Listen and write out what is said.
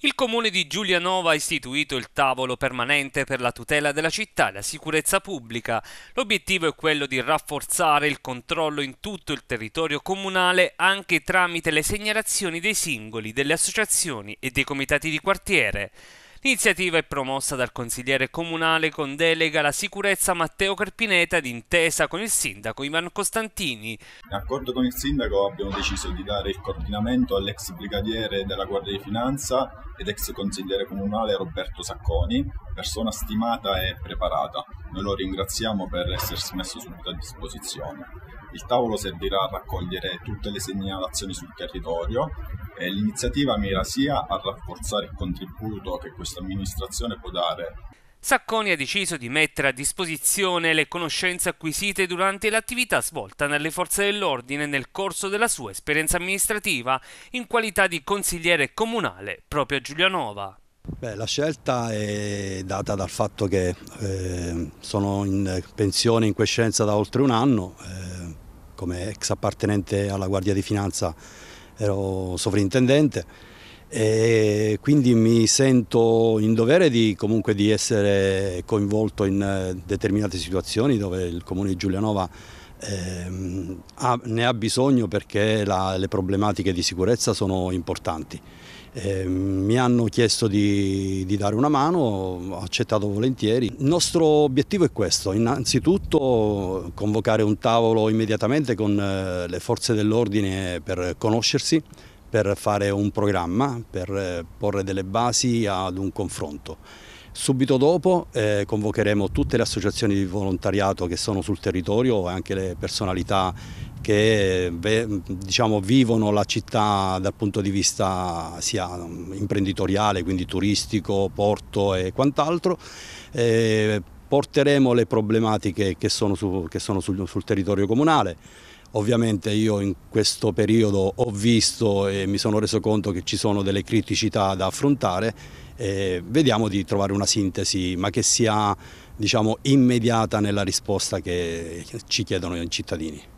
Il comune di Giulianova ha istituito il tavolo permanente per la tutela della città e la sicurezza pubblica. L'obiettivo è quello di rafforzare il controllo in tutto il territorio comunale anche tramite le segnalazioni dei singoli, delle associazioni e dei comitati di quartiere. L'iniziativa è promossa dal consigliere comunale con delega alla sicurezza Matteo Carpineta d'intesa con il sindaco Ivan Costantini. In accordo con il sindaco abbiamo deciso di dare il coordinamento all'ex brigadiere della Guardia di Finanza ed ex consigliere comunale Roberto Sacconi, persona stimata e preparata. Noi lo ringraziamo per essersi messo subito a disposizione. Il tavolo servirà a raccogliere tutte le segnalazioni sul territorio, eh, l'iniziativa mira sia a rafforzare il contributo che questa amministrazione può dare Sacconi ha deciso di mettere a disposizione le conoscenze acquisite durante l'attività svolta nelle forze dell'ordine nel corso della sua esperienza amministrativa in qualità di consigliere comunale proprio a Giulianova. Beh, la scelta è data dal fatto che eh, sono in pensione in quiescenza da oltre un anno, eh, come ex appartenente alla Guardia di Finanza ero sovrintendente e quindi mi sento in dovere di, comunque di essere coinvolto in eh, determinate situazioni dove il comune di Giulianova ehm, ha, ne ha bisogno perché la, le problematiche di sicurezza sono importanti. Eh, mi hanno chiesto di, di, dare una mano, ho accettato volentieri. Il nostro obiettivo è questo, innanzitutto convocare un tavolo immediatamente con eh, le forze dell'ordine per conoscersi, per fare un programma, per eh, porre delle basi ad un confronto. Subito dopo eh, convocheremo tutte le associazioni di volontariato che sono sul territorio e anche le personalità che diciamo, vivono la città dal punto di vista sia imprenditoriale, quindi turistico, porto e quant'altro. Eh, porteremo le problematiche che sono, su, che sono sul, sul territorio comunale Ovviamente io in questo periodo ho visto e mi sono reso conto che ci sono delle criticità da affrontare e vediamo di trovare una sintesi ma che sia diciamo, immediata nella risposta che ci chiedono i cittadini.